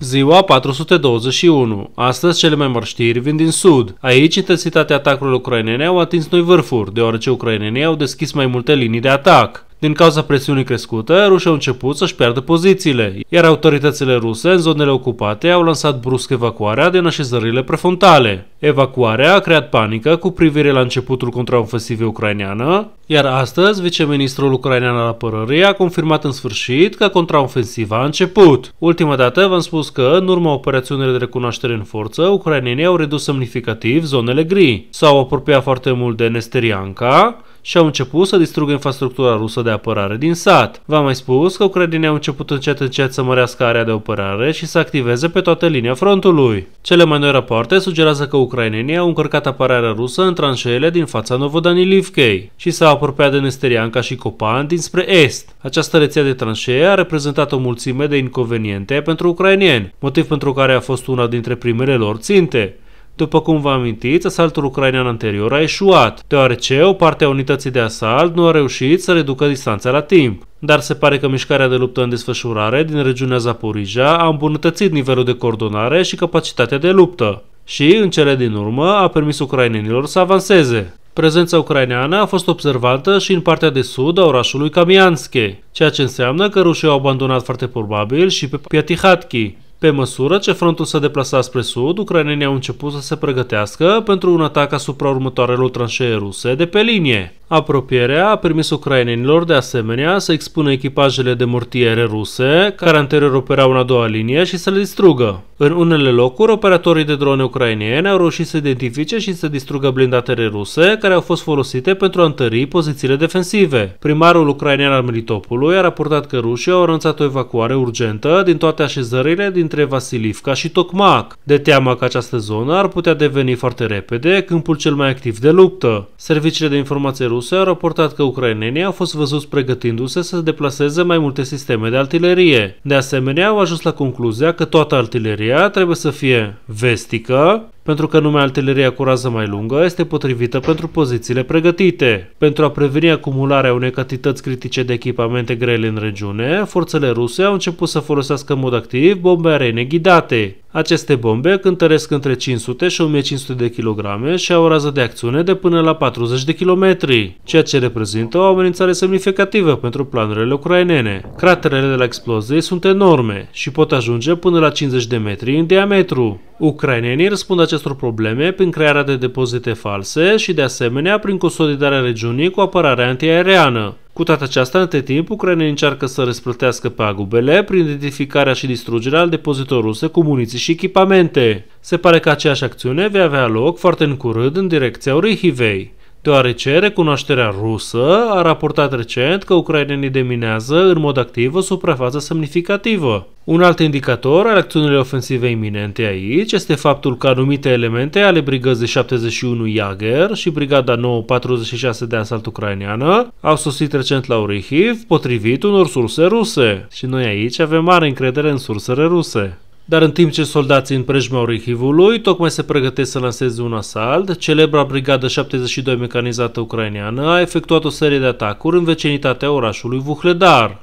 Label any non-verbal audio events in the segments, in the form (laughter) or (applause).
Ziua 421. Astăzi cele mai mari știri vin din sud. Aici intensitatea atacurilor ucrainene au atins noi vârfuri, deoarece ucrainenii au deschis mai multe linii de atac. Din cauza presiunii crescute, rușii au început să-și piardă pozițiile, iar autoritățile ruse în zonele ocupate au lansat brusc evacuarea din așezările prefrontale. Evacuarea a creat panică cu privire la începutul contraofensivei ucraineană, iar astăzi viceministrul ucrainean al apărării a confirmat în sfârșit că contraofensiva a început. Ultima dată v-am spus că, în urma operațiunilor de recunoaștere în forță, ucrainenii au redus semnificativ zonele gri. S-au apropiat foarte mult de Nesterianca, și au început să distrugă infrastructura rusă de apărare din sat. V-am mai spus că ucrainenii au început încet încet să mărească area de operare și să activeze pe toată linia frontului. Cele mai noi rapoarte sugerează că ucrainenii au încărcat apărarea rusă în tranșeele din fața Novodanilivkei și s-au apropiat de Nesterianca și Copan dinspre est. Această rețea de tranșee a reprezentat o mulțime de inconveniente pentru ucrainieni, motiv pentru care a fost una dintre primele lor ținte. După cum vă amintiți, asaltul ucrainean anterior a eșuat, deoarece o parte a unității de asalt nu a reușit să reducă distanța la timp. Dar se pare că mișcarea de luptă în desfășurare din regiunea Zaporija a îmbunătățit nivelul de coordonare și capacitatea de luptă și, în cele din urmă, a permis ucrainenilor să avanseze. Prezența ucraineană a fost observată și în partea de sud a orașului Kamianske, ceea ce înseamnă că rușii au abandonat foarte probabil și pe Piatihatki, pe măsură ce frontul se deplasa spre sud, ucrainenii au început să se pregătească pentru un atac asupra următoarelor tranșee ruse de pe linie. Apropierea a permis ucrainenilor de asemenea să expună echipajele de mortiere ruse, care anterior operau în a doua linie, și să le distrugă. În unele locuri, operatorii de drone ucrainiene au reușit să identifice și să distrugă blindatele ruse, care au fost folosite pentru a întări pozițiile defensive. Primarul ucrainean al Militopului a raportat că rușii au anunțat o evacuare urgentă din toate așezările dintre Vasilivka și Tokmak, de teamă că această zonă ar putea deveni foarte repede câmpul cel mai activ de luptă. Serviciile de informație ruse au raportat că ucrainenii au fost văzuți pregătindu-se să deplaseze mai multe sisteme de artilerie. De asemenea, au ajuns la concluzia că toată artileria trebuie să fie vestică, pentru că numai artileria cu rază mai lungă este potrivită pentru pozițiile pregătite. Pentru a preveni acumularea unei cantități critice de echipamente grele în regiune, forțele ruse au început să folosească în mod activ bombe arene ghidate. Aceste bombe cântăresc între 500 și 1500 de kilograme și au o rază de acțiune de până la 40 de kilometri, ceea ce reprezintă o amenințare semnificativă pentru planurile ucrainene. Craterele de la explozie sunt enorme și pot ajunge până la 50 de metri în diametru. Ucrainenii răspund acestor probleme prin crearea de depozite false și de asemenea prin consolidarea regiunii cu apărarea antiaeriană. Cu toate acestea, între timp, Ucraina încearcă să răsplătească pagubele prin identificarea și distrugerea al depozitor ruse cu muniții și echipamente. Se pare că aceeași acțiune va avea loc foarte în curând în direcția Orihivei deoarece recunoașterea rusă a raportat recent că ucrainenii deminează în mod activ o suprafață semnificativă. Un alt indicator al acțiunilor ofensive iminente aici este faptul că anumite elemente ale brigăzii 71 Jager și brigada 946 de asalt ucraineană au sosit recent la Orihiv potrivit unor surse ruse. Și noi aici avem mare încredere în sursele ruse. Dar în timp ce soldații în rihivului Orihivului tocmai se pregătesc să lanseze un asalt, celebra brigadă 72 mecanizată ucraineană a efectuat o serie de atacuri în vecinitatea orașului Vuhledar.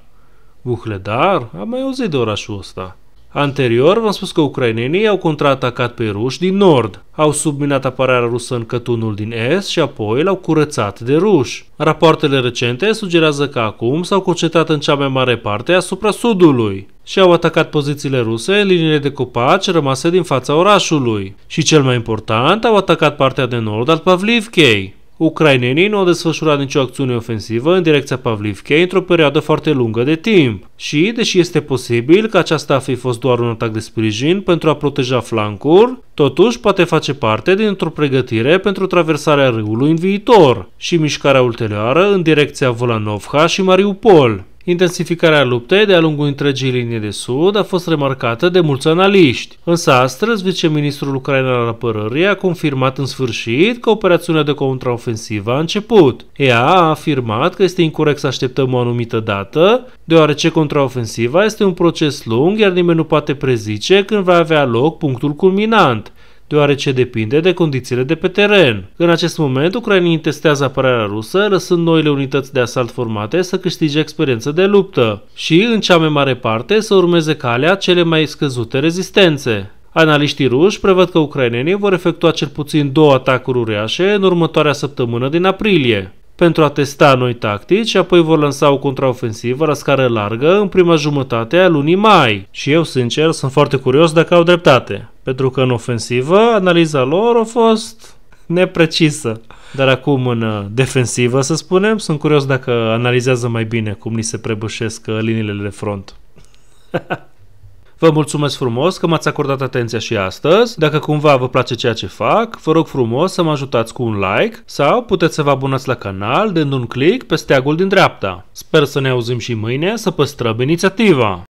Vuhledar? Am mai auzit de orașul ăsta. Anterior, v-am spus că ucrainenii au contraatacat pe ruși din nord, au subminat apărarea rusă în Cătunul din est și apoi l-au curățat de ruși. Rapoartele recente sugerează că acum s-au concentrat în cea mai mare parte asupra sudului și au atacat pozițiile ruse, liniile de copaci rămase din fața orașului și, cel mai important, au atacat partea de nord al Pavlivkei. Ucrainenii nu au desfășurat nicio acțiune ofensivă în direcția Pavlivkei într-o perioadă foarte lungă de timp și, deși este posibil că aceasta a fi fost doar un atac de sprijin pentru a proteja flancuri, totuși poate face parte dintr-o pregătire pentru traversarea râului în viitor și mișcarea ulterioară în direcția Volanovha și Mariupol. Intensificarea luptei de-a lungul întregii linii de sud a fost remarcată de mulți analiști, însă astăzi viceministrul ucrainean al apărării a confirmat în sfârșit că operațiunea de contraofensivă a început. Ea a afirmat că este incorrect să așteptăm o anumită dată, deoarece contraofensiva este un proces lung, iar nimeni nu poate prezice când va avea loc punctul culminant – deoarece depinde de condițiile de pe teren. În acest moment, ucrainii testează apărarea rusă, lăsând noile unități de asalt formate să câștige experiență de luptă și, în cea mai mare parte, să urmeze calea cele mai scăzute rezistențe. Analiștii ruși prevăd că ucrainenii vor efectua cel puțin două atacuri uriașe în următoarea săptămână din aprilie pentru a testa noi tactici și apoi vor lansa o contraofensivă la scară largă în prima jumătate a lunii mai. Și eu, sincer, sunt foarte curios dacă au dreptate. Pentru că în ofensivă analiza lor a fost neprecisă. Dar acum în uh, defensivă, să spunem, sunt curios dacă analizează mai bine cum ni se prăbușesc uh, liniile de front. (laughs) Vă mulțumesc frumos că m-ați acordat atenția și astăzi. Dacă cumva vă place ceea ce fac, vă rog frumos să mă ajutați cu un like sau puteți să vă abonați la canal dând un click pe steagul din dreapta. Sper să ne auzim și mâine să păstrăm inițiativa!